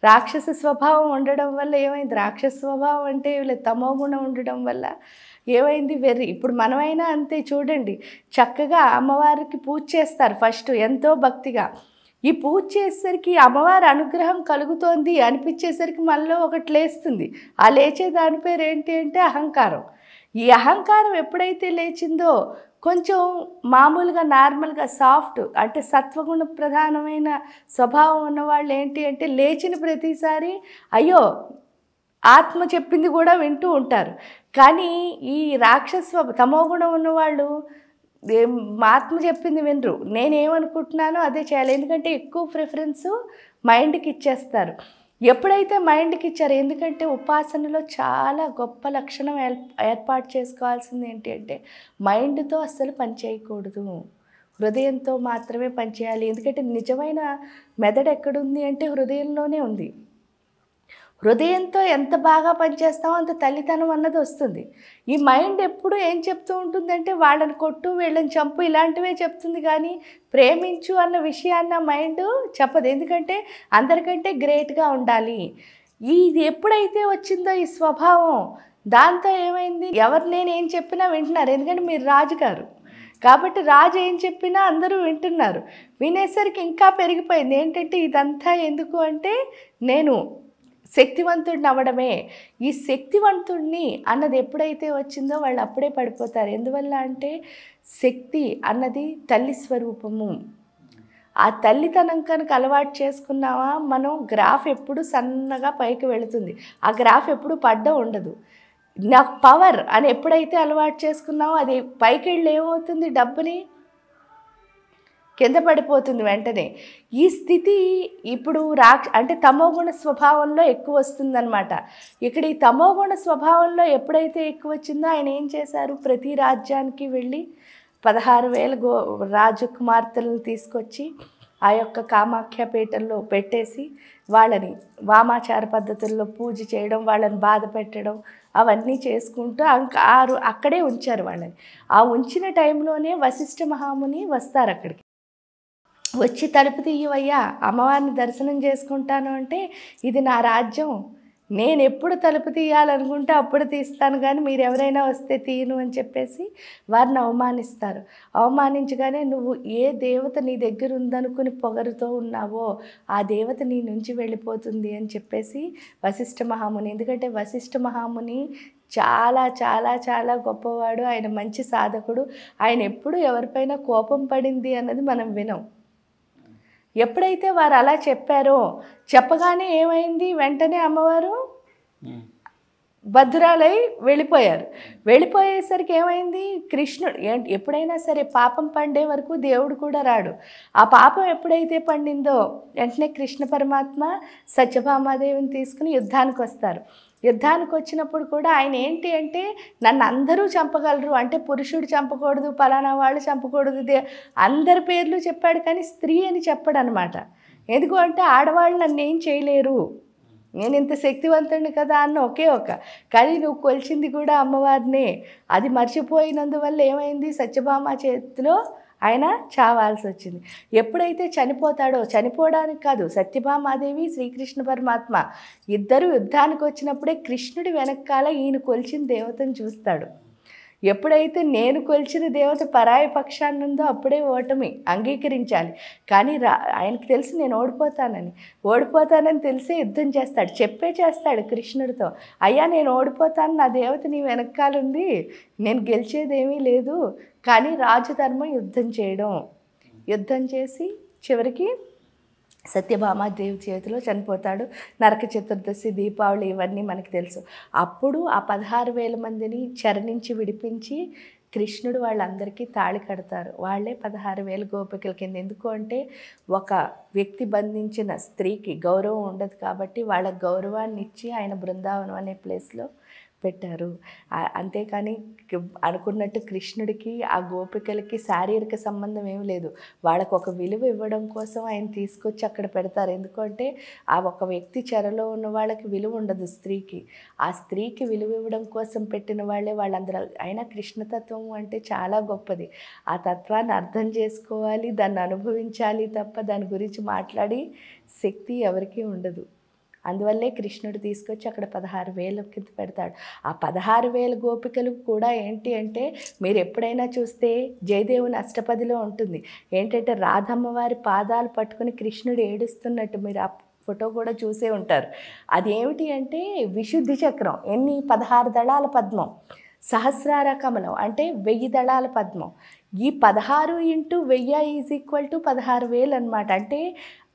Speaker 2: రాక్షస స్వభావం ఉండడం వల్ల ఏమైంది రాక్షస స్వభావం అంటే వీళ్ళ తమో గుణం ఉండడం వల్ల ఏమైంది వెర్రి ఇప్పుడు మనమైనా అంతే చూడండి చక్కగా అమ్మవారికి పూజ చేస్తారు ఫస్ట్ ఎంతో భక్తిగా ఈ పూజ చేసేసరికి అమ్మవారి అనుగ్రహం కలుగుతోంది అనిపించేసరికి మనలో ఒకటి లేస్తుంది ఆ లేచే దాని పేరు ఏంటి అంటే అహంకారం ఈ అహంకారం ఎప్పుడైతే లేచిందో కొంచెం మామూలుగా నార్మల్గా సాఫ్ట్ అంటే సత్వగుణ ప్రధానమైన స్వభావం ఉన్నవాళ్ళు ఏంటి అంటే లేచిన ప్రతిసారి అయ్యో ఆత్మ చెప్పింది కూడా వింటూ ఉంటారు కానీ ఈ రాక్షస తమోగుణం ఉన్నవాళ్ళు మా ఆత్మ చెప్పింది వినరు నేనేమనుకుంటున్నానో అదే చేయాలి ఎందుకంటే ఎక్కువ ప్రిఫరెన్స్ మైండ్కి ఇచ్చేస్తారు ఎప్పుడైతే మైండ్కి ఇచ్చారు ఎందుకంటే ఉపాసనలో చాలా గొప్ప లక్షణం ఏర్పాటు చేసుకోవాల్సింది ఏంటి అంటే మైండ్తో అస్సలు చేయకూడదు హృదయంతో మాత్రమే పనిచేయాలి ఎందుకంటే నిజమైన మెదడు ఎక్కడుంది అంటే హృదయంలోనే ఉంది హృదయంతో ఎంత బాగా పనిచేస్తామో అంత తల్లితనం అన్నది వస్తుంది ఈ మైండ్ ఎప్పుడు ఏం చెప్తూ ఉంటుందంటే వాళ్ళని కొట్టు వీళ్ళని చంపు ఇలాంటివే చెప్తుంది కానీ ప్రేమించు అన్న విషయాన్న మైండ్ చెప్పదు ఎందుకంటే అందరికంటే గ్రేట్గా ఉండాలి ఇది ఎప్పుడైతే వచ్చిందో ఈ స్వభావం దాంతో ఏమైంది ఎవరు నేను ఏం చెప్పినా వింటున్నారు ఎందుకంటే మీరు రాజుగారు కాబట్టి రాజు ఏం చెప్పినా అందరూ వింటున్నారు వినేసరికి ఇంకా పెరిగిపోయింది ఏంటంటే ఇదంతా ఎందుకు అంటే నేను శక్తివంతుడిని అవ్వడమే ఈ శక్తివంతుడిని అన్నది ఎప్పుడైతే వచ్చిందో వాళ్ళు అప్పుడే పడిపోతారు ఎందువల్ల అంటే శక్తి అన్నది తల్లి స్వరూపము ఆ తల్లితనం కనుక అలవాటు చేసుకున్నావా మనం గ్రాఫ్ ఎప్పుడు సన్నగా పైకి వెళుతుంది ఆ గ్రాఫ్ ఎప్పుడు పడ్డ ఉండదు నా పవర్ అని ఎప్పుడైతే అలవాటు చేసుకున్నావో అది పైకి వెళ్ళి ఏమవుతుంది డబ్బుని కింద పడిపోతుంది వెంటనే ఈ స్థితి ఇప్పుడు రాక్ష అంటే తమోగుణ స్వభావంలో ఎక్కువ వస్తుందన్నమాట ఇక్కడ ఈ తమోగుణ స్వభావంలో ఎప్పుడైతే ఎక్కువ వచ్చిందో ఆయన ఏం చేశారు ప్రతి రాజ్యానికి వెళ్ళి పదహారు వేల గో రాజకుమార్తెలను తీసుకొచ్చి ఆ యొక్క కామాఖ్యపీఠంలో పెట్టేసి వాళ్ళని వామాచార పద్ధతుల్లో పూజ చేయడం వాళ్ళని బాధ పెట్టడం అవన్నీ చేసుకుంటూ ఆరు అక్కడే ఉంచారు వాళ్ళని ఆ ఉంచిన టైంలోనే వశిష్ఠ మహాముని వస్తారు అక్కడికి వచ్చి తలుపు తీయవయ్యా అమ్మవారిని దర్శనం చేసుకుంటాను అంటే ఇది నా రాజ్యం నేను ఎప్పుడు తలుపు తీయాలనుకుంటే అప్పుడు తీస్తాను కానీ మీరు ఎవరైనా వస్తే తీయను అని చెప్పేసి వారిని అవమానిస్తారు అవమానించగానే నువ్వు ఏ దేవత నీ దగ్గర ఉందనుకుని పొగరుతో ఉన్నావో ఆ దేవత నీ నుంచి వెళ్ళిపోతుంది అని చెప్పేసి వశిష్ఠ మహాముని ఎందుకంటే వశిష్ఠ మహాముని చాలా చాలా చాలా గొప్పవాడు ఆయన మంచి సాధకుడు ఆయన ఎప్పుడు ఎవరిపైన కోపం పడింది అన్నది మనం వినం ఎప్పుడైతే వారు అలా చెప్పారో చెప్పగానే ఏమైంది వెంటనే అమ్మవారు భద్రాలై వెళ్ళిపోయారు వెళ్ళిపోయేసరికి ఏమైంది కృష్ణుడు ఎప్పుడైనా సరే పాపం పండే వరకు దేవుడు కూడా రాడు ఆ పాపం ఎప్పుడైతే పండిందో వెంటనే కృష్ణ పరమాత్మ సత్యభామాదేవిని తీసుకుని యుద్ధానికి వస్తారు యుద్ధానికి వచ్చినప్పుడు కూడా ఆయన ఏంటి అంటే నన్ను అందరూ చంపగలరు అంటే పురుషుడు చంపకూడదు పలానా వాళ్ళు చంపకూడదు అందరి పేర్లు చెప్పాడు కానీ స్త్రీ అని చెప్పాడు అనమాట ఎందుకు అంటే ఆడవాళ్ళు నన్ను ఏం చేయలేరు నేను ఇంత శక్తివంతుడిని కదా అన్న ఒకే ఒక కానీ నువ్వు కొలిచింది కూడా అమ్మవారినే అది మర్చిపోయినందువల్ల ఏమైంది సత్యభామ చేతిలో ఆయన చావాల్సి వచ్చింది ఎప్పుడైతే చనిపోతాడో చనిపోవడానికి కాదు సత్యభామాదేవి శ్రీకృష్ణ పరమాత్మ ఇద్దరు యుద్ధానికి వచ్చినప్పుడే కృష్ణుడి వెనకాల ఈయన కొలిచిన దేవతను చూస్తాడు ఎప్పుడైతే నేను కొలిచిన దేవత పరాయి పక్షాన్ని ఉందో అప్పుడే ఓటమి అంగీకరించాలి కానీ రా ఆయనకు తెలిసి నేను ఓడిపోతానని ఓడిపోతానని తెలిసి యుద్ధం చేస్తాడు చెప్పే చేస్తాడు కృష్ణుడితో అయ్యా నేను ఓడిపోతాను నా దేవత నీ వెనక్కాలుంది నేను గెలిచేదేమీ లేదు కానీ రాజధర్మం యుద్ధం చేయడం యుద్ధం చేసి చివరికి సత్యభామ దేవి చేతిలో చనిపోతాడు నరక చతుర్దశి దీపావళి ఇవన్నీ మనకు తెలుసు అప్పుడు ఆ పదహారు వేల మందిని చరణించి విడిపించి కృష్ణుడు వాళ్ళందరికీ తాళి కడతారు వాళ్ళే పదహారు వేల గోపికల కింద ఎందుకు అంటే ఒక వ్యక్తి బంధించిన స్త్రీకి గౌరవం ఉండదు కాబట్టి వాళ్ళ గౌరవాన్ని ఇచ్చి ఆయన బృందావనం అనే ప్లేస్లో పెట్టారు అంతేకాని అనుకున్నట్టు కృష్ణుడికి ఆ గోపికలకి శారీరక సంబంధం ఏమి లేదు వాళ్ళకు ఒక విలువ ఇవ్వడం కోసం ఆయన తీసుకొచ్చి అక్కడ పెడతారు ఎందుకంటే ఆ ఒక వ్యక్తి చెరలో ఉన్న వాళ్ళకి విలువ ఉండదు స్త్రీకి ఆ స్త్రీకి విలువ ఇవ్వడం కోసం పెట్టిన వాళ్ళే వాళ్ళందరూ అయినా కృష్ణతత్వం అంటే చాలా గొప్పది ఆ తత్వాన్ని అర్థం చేసుకోవాలి దాన్ని అనుభవించాలి తప్ప దాని గురించి మాట్లాడి శక్తి ఎవరికీ ఉండదు అందువల్లే కృష్ణుడు తీసుకొచ్చి అక్కడ పదహారు వేలు కింద పెడతాడు ఆ పదహారు వేల గోపికలు కూడా ఏంటి అంటే మీరు ఎప్పుడైనా చూస్తే జయదేవుని అష్టపదిలో ఉంటుంది ఏంటంటే రాధమ్మ వారి పాదాలు పట్టుకుని కృష్ణుడు ఏడుస్తున్నట్టు మీరు ఆ ఫోటో కూడా చూసే ఉంటారు అదేమిటి అంటే విశుద్ధి చక్రం ఎన్ని పదహారు దళాల పద్మం సహస్రార కమలం అంటే వెయ్యి దళాల పద్మం ఈ పదహారు ఇంటూ వెయ్యి ఈజ్ ఈక్వల్ టు పదహారు వేలు అనమాట అంటే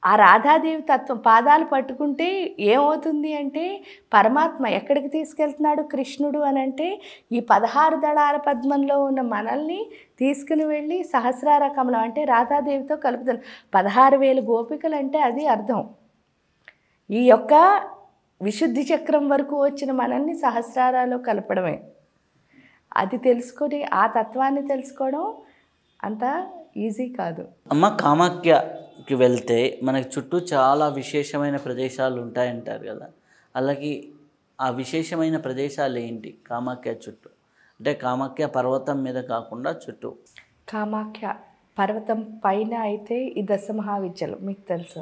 Speaker 2: ఆ రాధాదేవి తత్వం పాదాలు పట్టుకుంటే ఏమవుతుంది అంటే పరమాత్మ ఎక్కడికి తీసుకెళ్తున్నాడు కృష్ణుడు అని అంటే ఈ పదహారు దళాల పద్మంలో ఉన్న మనల్ని తీసుకుని వెళ్ళి సహస్రార కమలం అంటే రాధాదేవితో కలుపుతాను పదహారు వేలు గోపికలు అంటే అది అర్థం ఈ యొక్క విశుద్ధి చక్రం వరకు వచ్చిన మనల్ని సహస్రారాలో కలపడమే అది తెలుసుకొని ఆ తత్వాన్ని తెలుసుకోవడం అంత ఈజీ కాదు
Speaker 1: అమ్మ కామాఖ్య కి వెళ్తే మనకి చుట్టూ చాలా విశేషమైన ప్రదేశాలు ఉంటాయంటారు కదా అలాగే ఆ విశేషమైన ప్రదేశాలు ఏంటి కామాఖ్య చుట్టూ అంటే కామాఖ్య పర్వతం మీద కాకుండా చుట్టూ
Speaker 2: కామాఖ్య పర్వతం పైన అయితే ఈ దశ మహావిద్యలు మీకు తెలుసు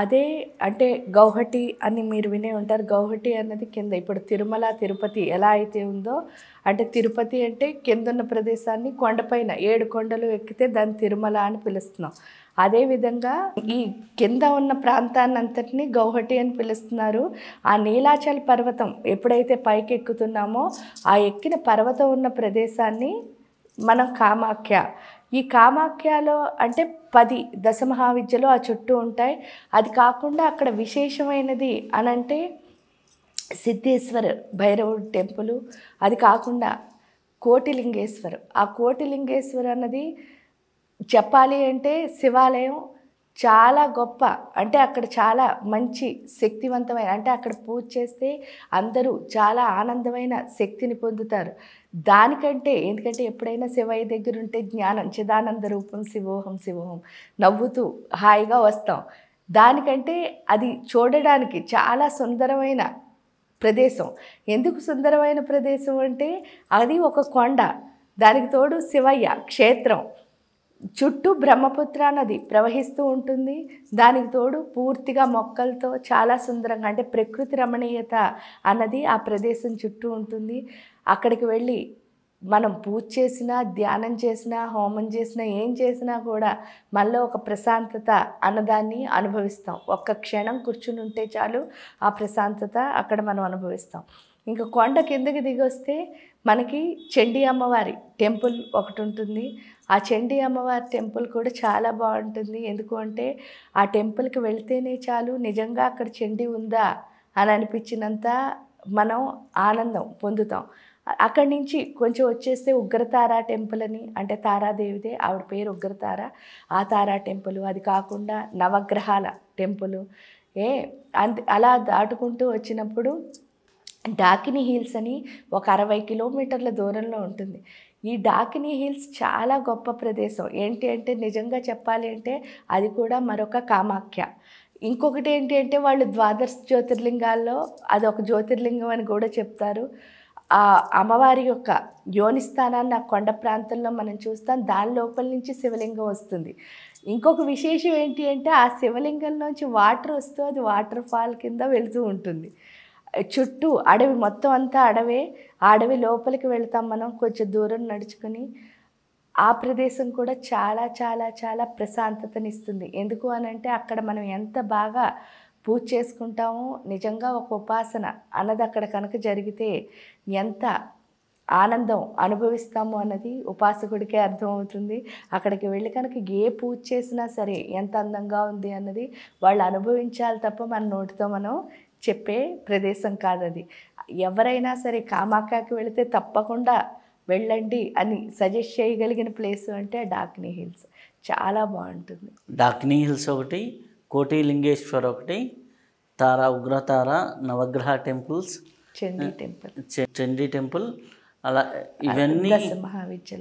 Speaker 2: అదే అంటే గౌహటి అని మీరు వినే ఉంటారు గౌహటి అన్నది కింద ఇప్పుడు తిరుమల తిరుపతి ఎలా అయితే ఉందో అంటే తిరుపతి అంటే కింద ఉన్న ప్రదేశాన్ని కొండపైన ఏడు కొండలు ఎక్కితే దాన్ని తిరుమల అని పిలుస్తున్నాం అదేవిధంగా ఈ కింద ఉన్న ప్రాంతాన్ని అంతటిని గౌహటి అని పిలుస్తున్నారు ఆ నీలాచల్ పర్వతం ఎప్పుడైతే పైకి ఎక్కుతున్నామో ఆ ఎక్కిన పర్వతం ఉన్న ప్రదేశాన్ని మనం కామాఖ్య ఈ కామాఖ్యలో అంటే పది దశమహావిద్యలు ఆ చుట్టూ ఉంటాయి అది కాకుండా అక్కడ విశేషమైనది అనంటే సిద్ధేశ్వర్ భైరవుడు టెంపుల్ అది కాకుండా కోటిలింగేశ్వర్ ఆ కోటిలింగేశ్వర్ అన్నది చెప్పాలి అంటే శివాలయం చాలా గొప్ప అంటే అక్కడ చాలా మంచి శక్తివంతమైన అంటే అక్కడ పూజ చేస్తే అందరూ చాలా ఆనందమైన శక్తిని పొందుతారు దానికంటే ఎందుకంటే ఎప్పుడైనా శివయ్య దగ్గర ఉంటే జ్ఞానం చిదానంద రూపం శివోహం శివోహం నవ్వుతూ హాయిగా వస్తాం దానికంటే అది చూడడానికి చాలా సుందరమైన ప్రదేశం ఎందుకు సుందరమైన ప్రదేశం అంటే అది ఒక కొండ దానికి తోడు శివయ్య క్షేత్రం చుట్టూ బ్రహ్మపుత్ర నది ప్రవహిస్తూ ఉంటుంది దానికి తోడు పూర్తిగా మొక్కలతో చాలా సుందరంగా అంటే ప్రకృతి రమణీయత అన్నది ఆ ప్రదేశం చుట్టూ ఉంటుంది అక్కడికి వెళ్ళి మనం పూజ చేసినా ధ్యానం చేసినా హోమం చేసినా ఏం చేసినా కూడా మనలో ఒక ప్రశాంతత అన్నదాన్ని అనుభవిస్తాం ఒక్క క్షణం కూర్చుని ఉంటే చాలు ఆ ప్రశాంతత అక్కడ మనం అనుభవిస్తాం ఇంకా కొండ కిందకి దిగొస్తే మనకి చెండి అమ్మవారి టెంపుల్ ఒకటి ఉంటుంది ఆ చండీ అమ్మవారి టెంపుల్ కూడా చాలా బాగుంటుంది ఎందుకు అంటే ఆ టెంపుల్కి వెళ్తేనే చాలు నిజంగా అక్కడ చండీ ఉందా అని అనిపించినంత మనం ఆనందం పొందుతాం అక్కడి నుంచి కొంచెం వచ్చేస్తే ఉగ్రతారా టెంపుల్ అని అంటే తారాదేవిదే ఆవిడ పేరు ఉగ్రతార ఆ తారా టెంపుల్ అది కాకుండా నవగ్రహాల టెంపుల్ ఏ అంత అలా దాటుకుంటూ వచ్చినప్పుడు డాకిని హిల్స్ అని ఒక అరవై కిలోమీటర్ల దూరంలో ఉంటుంది ఈ డాకినీ హిల్స్ చాలా గొప్ప ప్రదేశం ఏంటి అంటే నిజంగా చెప్పాలి అంటే అది కూడా మరొక కామాఖ్య ఇంకొకటి ఏంటి అంటే వాళ్ళు ద్వాదశ జ్యోతిర్లింగాల్లో అది ఒక జ్యోతిర్లింగం అని కూడా చెప్తారు ఆ అమ్మవారి యొక్క యోని స్థానాన్ని ఆ కొండ ప్రాంతంలో మనం చూస్తాం దాని లోపల నుంచి శివలింగం వస్తుంది ఇంకొక విశేషం ఏంటి అంటే ఆ శివలింగంలోంచి వాటర్ వస్తూ అది వాటర్ ఫాల్ కింద వెళుతూ ఉంటుంది చుట్టూ అడవి మొత్తం అంతా అడవే అడవి లోపలికి వెళ్తాం మనం కొంచెం దూరం నడుచుకుని ఆ ప్రదేశం కూడా చాలా చాలా చాలా ప్రశాంతతనిస్తుంది ఎందుకు అనంటే అక్కడ మనం ఎంత బాగా పూజ చేసుకుంటామో నిజంగా ఒక ఉపాసన అన్నది అక్కడ కనుక జరిగితే ఎంత ఆనందం అనుభవిస్తాము అన్నది ఉపాసకుడికే అర్థమవుతుంది అక్కడికి వెళ్ళి కనుక ఏ పూజ చేసినా సరే ఎంత అందంగా ఉంది అన్నది వాళ్ళు అనుభవించాలి తప్ప మన నోటితో మనం చెప్పే ప్రదేశం కాదది ఎవరైనా సరే కామాకాకి వెళితే తప్పకుండా వెళ్ళండి అని సజెస్ట్ చేయగలిగిన ప్లేస్ అంటే డాక్నీ హిల్స్ చాలా బాగుంటుంది
Speaker 1: డాక్నీ హిల్స్ ఒకటి కోటి లింగేశ్వర్ ఒకటి తారా ఉగ్రతార నవగ్రహ temples Chandi temple Chandi temple అలా ఇవన్నీ దశ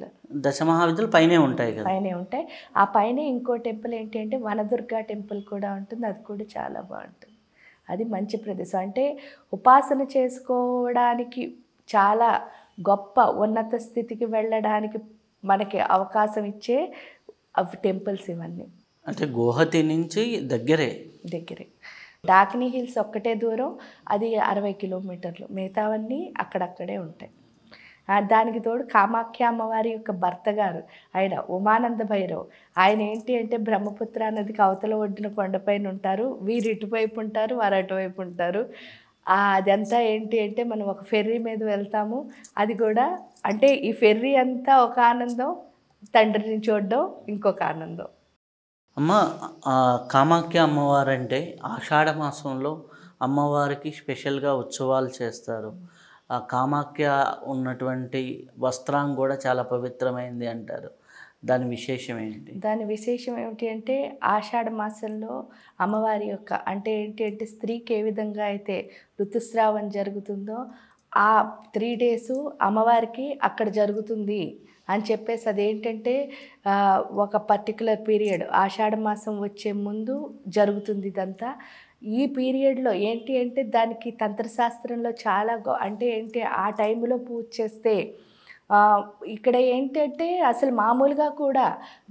Speaker 1: దశ మహావిద్యలు పైనే ఉంటాయి కదా
Speaker 2: పైనే ఉంటాయి ఆ పైన ఇంకో టెంపుల్ ఏంటి అంటే వనదుర్గా టెంపుల్ కూడా ఉంటుంది అది కూడా చాలా బాగుంటుంది అది మంచి ప్రదేశం అంటే ఉపాసన చేసుకోవడానికి చాలా గొప్ప ఉన్నత స్థితికి వెళ్ళడానికి మనకి అవకాశం ఇచ్చే అవి టెంపుల్స్ ఇవన్నీ అంటే గోహతి
Speaker 1: నుంచి దగ్గరే దగ్గరే
Speaker 2: డాకినీ హిల్స్ ఒక్కటే దూరం అది అరవై కిలోమీటర్లు మిగతావన్నీ అక్కడక్కడే ఉంటాయి దానికి తోడు కామాఖ్య అమ్మవారి యొక్క భర్త గారు ఆయన ఉమానంద భైరవ్ ఆయన ఏంటి అంటే బ్రహ్మపుత్ర నదికి అవతల ఒడ్డిన కొండపైన ఉంటారు వీరు ఇటువైపు ఉంటారు వారు అటువైపు ఉంటారు అదంతా ఏంటి అంటే మనం ఒక ఫెర్రీ మీద వెళ్తాము అది కూడా అంటే ఈ ఫెర్రీ అంతా ఒక ఆనందం తండ్రిని చూడడం ఇంకొక ఆనందం
Speaker 1: అమ్మ కామాఖ్య అమ్మవారు అంటే ఆషాఢ మాసంలో అమ్మవారికి స్పెషల్గా ఉత్సవాలు చేస్తారు ఆ కామాఖ్య ఉన్నటువంటి వస్త్రం కూడా చాలా పవిత్రమైంది అంటారు దాని విశేషం ఏంటి
Speaker 2: దాని విశేషం ఏమిటి అంటే ఆషాఢ మాసంలో అమ్మవారి యొక్క అంటే ఏంటి అంటే స్త్రీకి ఏ విధంగా అయితే ఋతుస్రావం జరుగుతుందో ఆ త్రీ డేసు అమ్మవారికి అక్కడ జరుగుతుంది అని చెప్పేసి అదేంటంటే ఒక పర్టికులర్ పీరియడ్ ఆషాఢ మాసం వచ్చే ముందు జరుగుతుంది ఇదంతా ఈ పీరియడ్లో ఏంటి అంటే దానికి తంత్రశాస్త్రంలో చాలా అంటే ఏంటి ఆ టైంలో పూజ చేస్తే ఇక్కడ ఏంటంటే అసలు మామూలుగా కూడా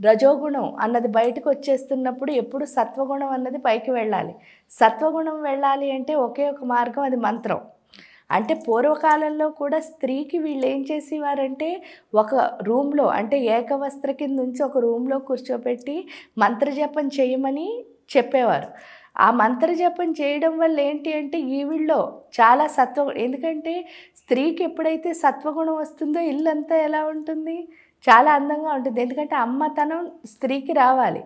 Speaker 2: రజోగుణం అన్నది బయటకు వచ్చేస్తున్నప్పుడు ఎప్పుడు సత్వగుణం అన్నది పైకి వెళ్ళాలి సత్వగుణం వెళ్ళాలి అంటే ఒకే ఒక మార్గం అది మంత్రం అంటే పూర్వకాలంలో కూడా స్త్రీకి వీళ్ళు ఏం చేసేవారంటే ఒక రూమ్లో అంటే ఏకవస్త్ర కింద నుంచి ఒక రూమ్లో కూర్చోబెట్టి మంత్రజపం చేయమని చెప్పేవారు ఆ మంత్రజపం చేయడం వల్ల ఏంటి అంటే ఈవిళ్ళలో చాలా సత్వ ఎందుకంటే స్త్రీకి ఎప్పుడైతే సత్వగుణం వస్తుందో ఇల్లంతా ఎలా ఉంటుంది చాలా అందంగా ఉంటుంది ఎందుకంటే అమ్మతనం స్త్రీకి రావాలి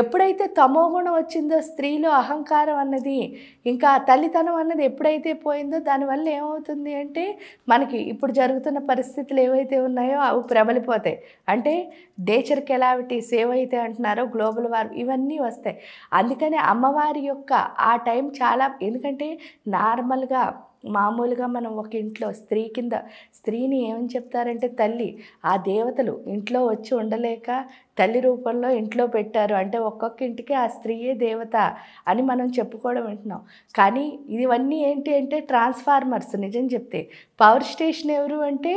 Speaker 2: ఎప్పుడైతే తమోగుణం వచ్చిందో స్త్రీలో అహంకారం అన్నది ఇంకా తల్లితనం అన్నది ఎప్పుడైతే పోయిందో దానివల్ల ఏమవుతుంది అంటే మనకి ఇప్పుడు జరుగుతున్న పరిస్థితులు ఏవైతే ఉన్నాయో అవి ప్రబలిపోతాయి అంటే నేచర్ కెలావిటీస్ ఏవైతే అంటున్నారో గ్లోబల్ వార్ ఇవన్నీ వస్తాయి అందుకని అమ్మవారి యొక్క ఆ టైం చాలా ఎందుకంటే నార్మల్గా మామూలుగా మనం ఒక ఇంట్లో స్త్రీ కింద స్త్రీని ఏమని చెప్తారంటే తల్లి ఆ దేవతలు ఇంట్లో వచ్చి ఉండలేక తల్లి రూపంలో ఇంట్లో పెట్టారు అంటే ఒక్కొక్క ఇంటికి ఆ స్త్రీయే దేవత అని మనం చెప్పుకోవడం వింటున్నాం కానీ ఇవన్నీ ఏంటి అంటే ట్రాన్స్ఫార్మర్స్ నిజం చెప్తే పవర్ స్టేషన్ ఎవరు అంటే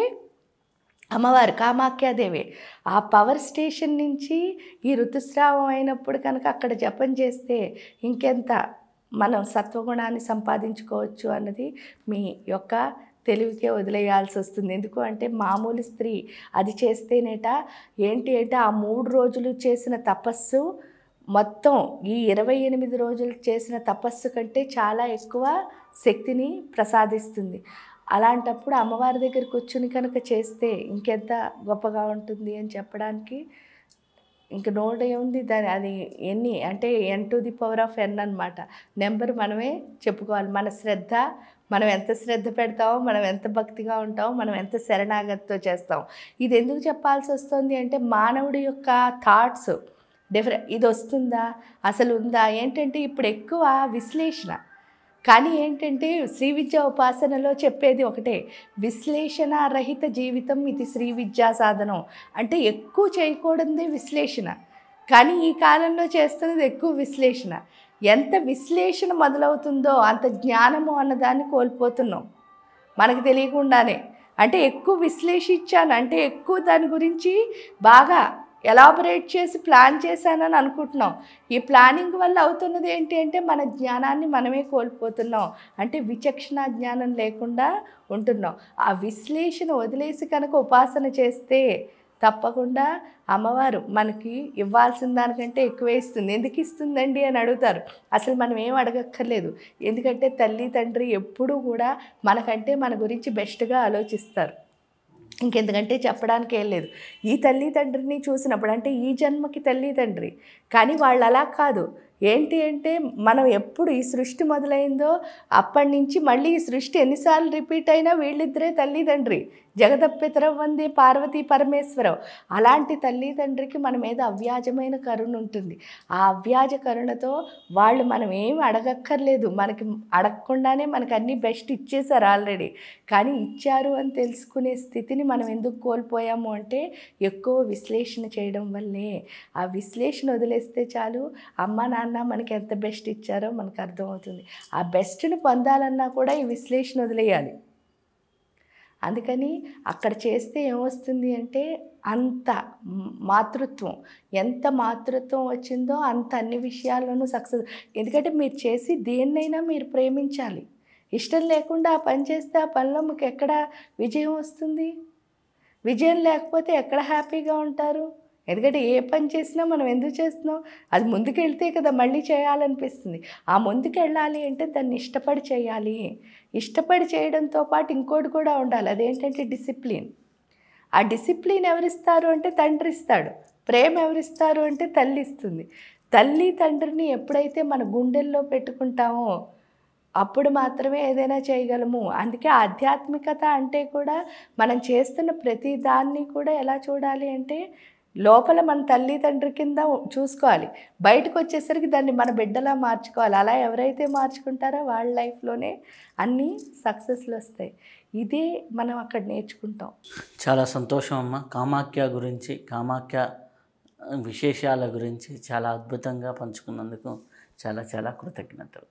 Speaker 2: అమ్మవారు కామాఖ్యాదేవి ఆ పవర్ స్టేషన్ నుంచి ఈ ఋతుస్రావం అయినప్పుడు కనుక అక్కడ జపం చేస్తే ఇంకెంత మనం సత్వగుణాన్ని సంపాదించుకోవచ్చు అన్నది మీ యొక్క తెలివికే వదిలేయాల్సి వస్తుంది ఎందుకు అంటే మామూలు స్త్రీ అది చేస్తేనేట ఏంటి అంటే ఆ మూడు రోజులు చేసిన తపస్సు మొత్తం ఈ ఇరవై ఎనిమిది రోజులు చేసిన తపస్సు కంటే చాలా ఎక్కువ శక్తిని ప్రసాదిస్తుంది అలాంటప్పుడు అమ్మవారి దగ్గర కూర్చుని కనుక చేస్తే ఇంకెంత గొప్పగా ఉంటుంది అని చెప్పడానికి ఇంక నోట్ ఏముంది దాని అది ఎన్ని అంటే N to the power of N అనమాట నెంబర్ మనమే చెప్పుకోవాలి మన శ్రద్ధ మనం ఎంత శ్రద్ధ పెడతామో మనం ఎంత భక్తిగా ఉంటామో మనం ఎంత శరణాగతితో చేస్తాం ఇది ఎందుకు చెప్పాల్సి వస్తుంది అంటే మానవుడి యొక్క థాట్స్ డిఫరెంట్ ఇది వస్తుందా అసలు ఉందా ఏంటంటే ఇప్పుడు ఎక్కువ విశ్లేషణ కానీ ఏంటంటే శ్రీ విద్యా ఉపాసనలో చెప్పేది ఒకటే విశ్లేషణ రహిత జీవితం ఇది శ్రీ విద్యా సాధనం అంటే ఎక్కువ చేయకూడదే విశ్లేషణ కానీ ఈ కాలంలో చేస్తున్నది ఎక్కువ విశ్లేషణ ఎంత విశ్లేషణ మొదలవుతుందో అంత జ్ఞానము అన్నదాన్ని కోల్పోతున్నాం మనకు తెలియకుండానే అంటే ఎక్కువ విశ్లేషించాను అంటే ఎక్కువ దాని గురించి బాగా ఎలాబరేట్ చేసి ప్లాన్ చేశానని అనుకుంటున్నాం ఈ ప్లానింగ్ వల్ల అవుతున్నది ఏంటి అంటే మన జ్ఞానాన్ని మనమే కోల్పోతున్నాం అంటే విచక్షణ జ్ఞానం లేకుండా ఉంటున్నాం ఆ విశ్లేషణ వదిలేసి కనుక ఉపాసన చేస్తే తప్పకుండా అమ్మవారు మనకి ఇవ్వాల్సిన దానికంటే ఎక్కువ ఇస్తుంది ఎందుకు ఇస్తుందండి అని అడుగుతారు అసలు మనం ఏం అడగక్కర్లేదు ఎందుకంటే తల్లి తండ్రి ఎప్పుడూ కూడా మనకంటే మన గురించి బెస్ట్గా ఆలోచిస్తారు ఇంకెందుకంటే చెప్పడానికి ఏం లేదు ఈ తల్లిదండ్రిని చూసినప్పుడు అంటే ఈ జన్మకి తల్లిదండ్రి కానీ వాళ్ళు అలా కాదు ఏంటి అంటే మనం ఎప్పుడు ఈ సృష్టి మొదలైందో అప్పటి నుంచి మళ్ళీ ఈ సృష్టి ఎన్నిసార్లు రిపీట్ అయినా వీళ్ళిద్దరే తల్లిదండ్రి జగదప్పితరం వంది పార్వతీ పరమేశ్వరం అలాంటి తల్లిదండ్రికి మన మీద అవ్యాజమైన కరుణ ఉంటుంది ఆ అవ్యాజ కరుణతో వాళ్ళు మనం ఏం అడగక్కర్లేదు మనకి అడగకుండానే మనకు అన్ని బెస్ట్ ఇచ్చేశారు ఆల్రెడీ కానీ ఇచ్చారు అని తెలుసుకునే స్థితిని మనం ఎందుకు కోల్పోయాము అంటే ఎక్కువ విశ్లేషణ చేయడం వల్లే ఆ విశ్లేషణ వదిలేస్తే చాలు అమ్మ నాన్న అన్నా మనకి ఎంత బెస్ట్ ఇచ్చారో మనకు అర్థమవుతుంది ఆ బెస్ట్ను పొందాలన్నా కూడా ఈ విశ్లేషణ వదిలేయాలి అందుకని అక్కడ చేస్తే ఏమొస్తుంది అంటే అంత మాతృత్వం ఎంత మాతృత్వం వచ్చిందో అంత అన్ని విషయాల్లోనూ సక్సెస్ ఎందుకంటే మీరు చేసి దేన్నైనా మీరు ప్రేమించాలి ఇష్టం లేకుండా ఆ పని చేస్తే ఆ పనిలో మీకు ఎక్కడ విజయం వస్తుంది విజయం లేకపోతే ఎక్కడ హ్యాపీగా ఉంటారు ఎందుకంటే ఏ పని చేసినా మనం ఎందుకు చేస్తున్నాం అది ముందుకెళ్తే కదా మళ్ళీ చేయాలనిపిస్తుంది ఆ ముందుకెళ్ళాలి అంటే దాన్ని ఇష్టపడి చేయాలి ఇష్టపడి చేయడంతో పాటు ఇంకోటి కూడా ఉండాలి అదేంటంటే డిసిప్లిన్ ఆ డిసిప్లిన్ ఎవరిస్తారు అంటే తండ్రి ఇస్తాడు ప్రేమ ఎవరిస్తారు అంటే తల్లి ఇస్తుంది తల్లి తండ్రిని ఎప్పుడైతే మన గుండెల్లో పెట్టుకుంటామో అప్పుడు మాత్రమే ఏదైనా చేయగలము అందుకే ఆధ్యాత్మికత అంటే కూడా మనం చేస్తున్న ప్రతి దాన్ని కూడా ఎలా చూడాలి అంటే లోపల మన తల్లి తండ్రి కింద చూసుకోవాలి బయటకు వచ్చేసరికి దాన్ని మన బిడ్డలా మార్చుకోవాలి అలా ఎవరైతే మార్చుకుంటారో వాళ్ళ లైఫ్లోనే అన్నీ సక్సెస్లు వస్తాయి ఇదే మనం అక్కడ నేర్చుకుంటాం
Speaker 1: చాలా సంతోషం అమ్మ కామాఖ్య గురించి కామాఖ్య విశేషాల గురించి చాలా అద్భుతంగా పంచుకున్నందుకు చాలా చాలా కృతజ్ఞతలు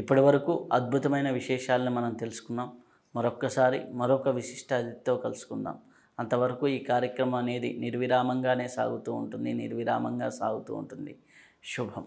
Speaker 1: ఇప్పటి వరకు అద్భుతమైన విశేషాలను మనం తెలుసుకున్నాం మరొక్కసారి మరొక విశిష్టాదితో కలుసుకుందాం అంతవరకు ఈ కార్యక్రమం అనేది నిర్విరామంగానే సాగుతూ ఉంటుంది నిర్విరామంగా సాగుతూ ఉంటుంది శుభం